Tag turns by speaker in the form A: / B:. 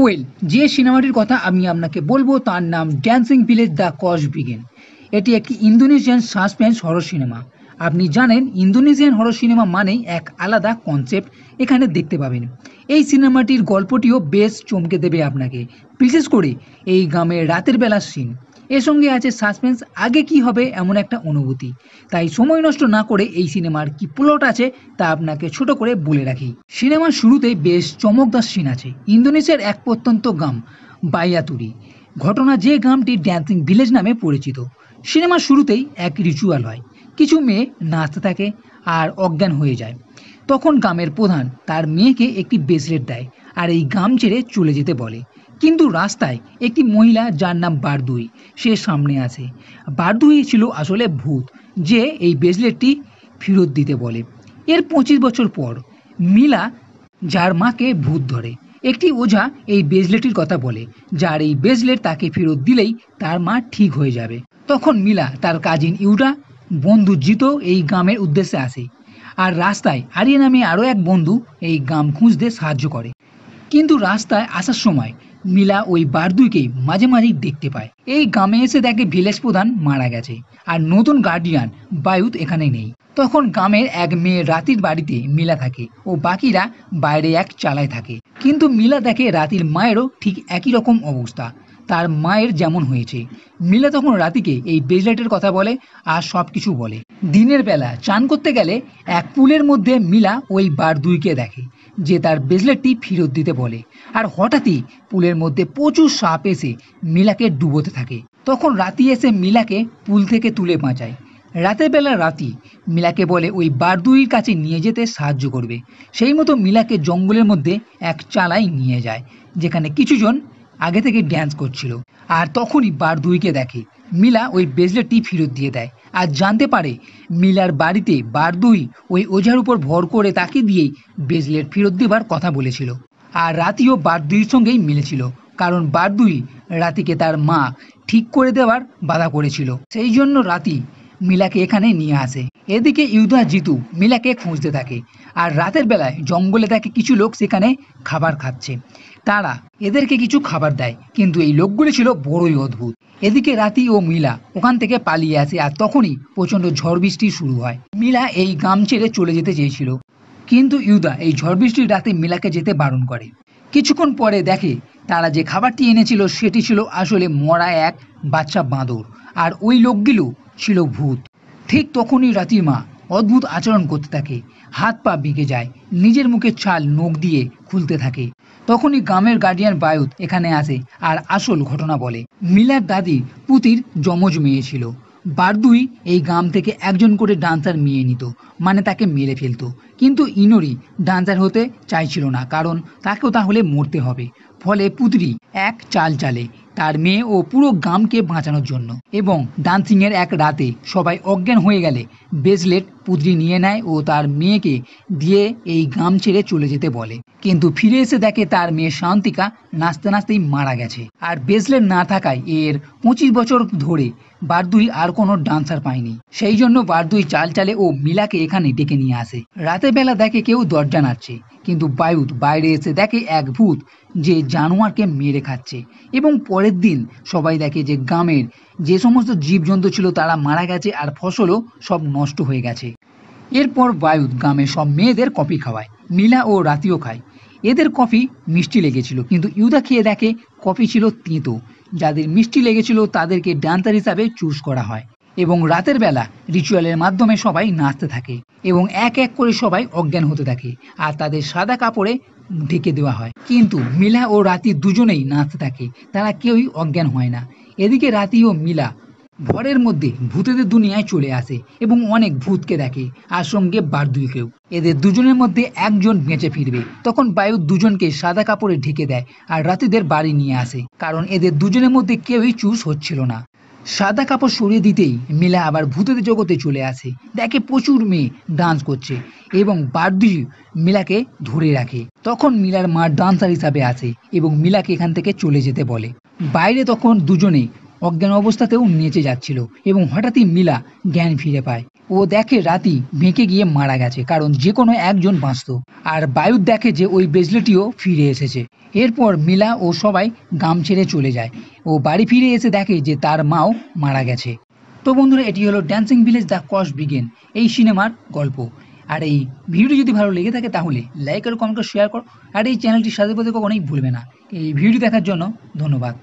A: well যে সিনেমাটির কথা আমি আপনাকে বলবো তার নাম dancing village the curse begins এটি একটি ইন্দোনেশিয়ান সাসপেন্স হরর সিনেমা আপনি জানেন ইন্দোনেশিয়ান হরর সিনেমা মানেই এক আলাদা কনসেপ্ট এখানে দেখতে পাবেন এই সিনেমাটির গল্পটিও বেশ চমকে দেবে আপনাকে বিশেষ করে এই গ্রামের রাতের বেলার সিন এর সঙ্গে আছে সাসপেন্স আগে কি হবে এমন একটা অনুভূতি তাই সময় নষ্ট না করে এই সিনেমার কি প্লট আছে তা আপনাকে ছোট করে বলে রাখি সিনেমার শুরুতে বেশ চমকদার সিন আছে ইন্দোনেশিয়ার এক প্রত্যন্ত গ্রাম বাইয়াতুরি ঘটনা যে গ্রামটি ড্যান্সিং ভিলেজ নামে পরিচিত সিনেমার শুরুতেই এক রিচুয়াল হয় কিছু মেয়ে নাচতে থাকে আর অজ্ঞান হয়ে যায় তখন গ্রামের প্রধান তার মেয়েকে একটি ব্রেসলেট দেয় আর এই গ্রাম ছেড়ে চলে যেতে বলে কিন্তু রাস্তায় একটি মহিলা যার নাম বারদুই সে সামনে আছে বারদুই ছিল আসলে ভূত যে এই ব্রেসলেটটি ফেরত দিতে বলে এর পঁচিশ বছর পর মিলা যার মাকে ভূত ধরে একটি ওঝা এই ব্রেসলেটটির কথা বলে যার এই ব্রেসলেট তাকে ফেরত দিলেই তার মা ঠিক হয়ে যাবে তখন মিলা তার কাজিন ইউটা বন্ধু জিত এই গ্রামের উদ্দেশ্যে আসে আর রাস্তায় আরিয়া নামে আরও এক বন্ধু এই গ্রাম খুঁজতে সাহায্য করে কিন্তু রাস্তায় আসার সময় মিলা ওই বারদুইকে মাঝে মাঝেই দেখতে পায় এই গ্রামে এসে দেখে ভিলেজ প্রধান মারা গেছে আর নতুন গার্ডিয়ান বায়ুত এখানে নেই তখন গ্রামের এক মেয়ে রাতির বাড়িতে মিলা থাকে ও বাকিরা বাইরে এক চালায় থাকে কিন্তু মিলা দেখে রাতির মায়েরও ঠিক একই রকম অবস্থা তার মায়ের যেমন হয়েছে মিলা তখন রাতিকে এই বেজলাইটের কথা বলে আর সব কিছু বলে দিনের বেলা চান করতে গেলে এক পুলের মধ্যে মিলা ওই বার দুইকে দেখে যে তার ব্রেসলেটটি ফেরত দিতে বলে আর হঠাৎই পুলের মধ্যে প্রচুর সাপ এসে মিলাকে ডুবোতে থাকে তখন রাতি এসে মিলাকে পুল থেকে তুলে বাঁচায় রাতের বেলা রাতি মিলাকে বলে ওই বারদুইর কাছে নিয়ে যেতে সাহায্য করবে সেই মতো মিলাকে জঙ্গলের মধ্যে এক চালায় নিয়ে যায় যেখানে কিছুজন আগে থেকে ড্যান্স করছিল আর তখনই বারদুইকে দেখে মিলা ওই ব্রেসলেটটি ফেরত দিয়ে দেয় আর জানতে পারে মিলার বাড়িতে বারদুই ওই ওঝার উপর ভর করে তাকে দিয়েই ব্রেসলেট ফেরত দেবার কথা বলেছিল আর রাতিও দুইয়ের সঙ্গেই মিলেছিল কারণ বারদুই রাতিকে তার মা ঠিক করে দেওয়ার বাধা করেছিল সেই জন্য রাতি মিলাকে এখানে নিয়ে আসে এদিকে ইউদা জিতু মিলাকে খুঁজতে থাকে আর রাতের বেলায় জঙ্গলে থাকে কিছু লোক সেখানে খাবার খাচ্ছে তারা এদেরকে কিছু খাবার দেয় কিন্তু এই লোকগুলি ছিল বড়ই অদ্ভুত এদিকে রাতি ও মিলা ওখান থেকে পালিয়ে আসে আর তখনই প্রচণ্ড ঝড় বৃষ্টি শুরু হয় মিলা এই গাম ছেড়ে চলে যেতে চেয়েছিল কিন্তু ইউদা এই ঝড় বৃষ্টির রাতে মিলাকে যেতে বারণ করে কিছুক্ষণ পরে দেখে তারা যে খাবারটি এনেছিল সেটি ছিল আসলে মরা এক বাচ্চা বাঁদর আর ওই লোকগুলো ছিল ভূত ঠিক তখনই রাতিমা অদ্ভুত আচরণ করতে থাকে হাত পা বিকে যায় নিজের মুখে ছাল নোক দিয়ে খুলতে থাকে তখনই গ্রামের গার্ডিয়ান বায়ুত এখানে আসে আর আসল ঘটনা বলে মিলার দাদি পুতির যমজ মেয়ে ছিল বারদুই এই গ্রাম থেকে একজন করে ডান্সার মেয়ে নিত মানে তাকে মেরে ফেলতো কিন্তু ইনোরি ডান্সার হতে চাইছিল না কারণ তাকেও তাহলে মরতে হবে ফলে পুতরি এক চাল চালে তার মেয়ে ও পুরো গ্রামকে বাঁচানোর জন্য এবং ডান্সিংয়ের এক রাতে সবাই অজ্ঞান হয়ে গেলে বেজলেট পুদ্রি নিয়ে নেয় ও তার মেয়েকে দিয়ে এই গ্রাম ছেড়ে চলে যেতে বলে কিন্তু ফিরে এসে দেখে তার মেয়ে শান্তিকা নাচতে নাচতেই মারা গেছে আর ব্রেসলেট না থাকায় এর পঁচিশ বছর ধরে বারদুই আর কোনো ডান্সার পায়নি সেই জন্য বারদুই চাল চালে ও মিলাকে এখানে ডেকে নিয়ে আসে রাতে বেলা দেখে কেউ দরজা নাচ্ছে কিন্তু বায়ুত বাইরে এসে দেখে এক ভূত যে জানোয়ারকে মেরে খাচ্ছে এবং পরের দিন সবাই দেখে যে গ্রামের যে সমস্ত জীবজন্তু ছিল তারা মারা গেছে আর ফসলও সব নষ্ট হয়ে গেছে এরপর বায়ুদ গ্রামে সব মেয়েদের কফি খাওয়ায় নীলা ও রাতিও খায় এদের কফি মিষ্টি লেগেছিল কিন্তু ইউদা খেয়ে দেখে কফি ছিল তিঁতো যাদের মিষ্টি লেগেছিল তাদেরকে ডান্তার হিসাবে চুজ করা হয় এবং রাতের বেলা রিচুয়ালের মাধ্যমে সবাই নাচতে থাকে এবং এক এক করে সবাই অজ্ঞান হতে থাকে আর তাদের সাদা কাপড়ে ঢেকে দেওয়া হয় কিন্তু মিলা ও রাতি দুজনেই নাচতে থাকে তারা কেউই অজ্ঞান হয় না এদিকে রাতি ও মিলা ভরের মধ্যে ভূতেদের দুনিয়ায় চলে আসে এবং অনেক ভূতকে দেখে আর সঙ্গে বারদুইকেও এদের দুজনের মধ্যে একজন বেঁচে ফিরবে তখন বায়ু দুজনকে সাদা কাপড়ে ঢেকে দেয় আর রাতিদের বাড়ি নিয়ে আসে কারণ এদের দুজনের মধ্যে কেউই চুজ হচ্ছিল না সাদা কাপড় সরিয়ে দিতেই মেলা আবার ভূতেদের জগতে চলে আসে দেখে প্রচুর মেয়ে ডান্স করছে এবং বার্দি মিলাকে ধরে রাখে তখন মিলার মা ডান্সার হিসাবে আসে এবং মিলাকে এখান থেকে চলে যেতে বলে বাইরে তখন দুজনে অজ্ঞান অবস্থাতেও নেচে যাচ্ছিল এবং হঠাৎই মিলা জ্ঞান ফিরে পায় ও দেখে রাতি বেঁকে গিয়ে মারা গেছে কারণ যে কোনো একজন বাঁচত আর বায়ুর দেখে যে ওই ব্রেসলেটিও ফিরে এসেছে এরপর মিলা ও সবাই গাম ছেড়ে চলে যায় ও বাড়ি ফিরে এসে দেখে যে তার মাও মারা গেছে তো বন্ধুরা এটি হলো dancing village the curse begins এই সিনেমার গল্প আর এই ভিডিও যদি ভালো লেগে থাকে তাহলে লাইক আর কমেন্ট শেয়ার করো আর এই চ্যানেলটি সাথে পথে কখনোই ভুলবে না এই ভিডিও দেখার জন্য ধন্যবাদ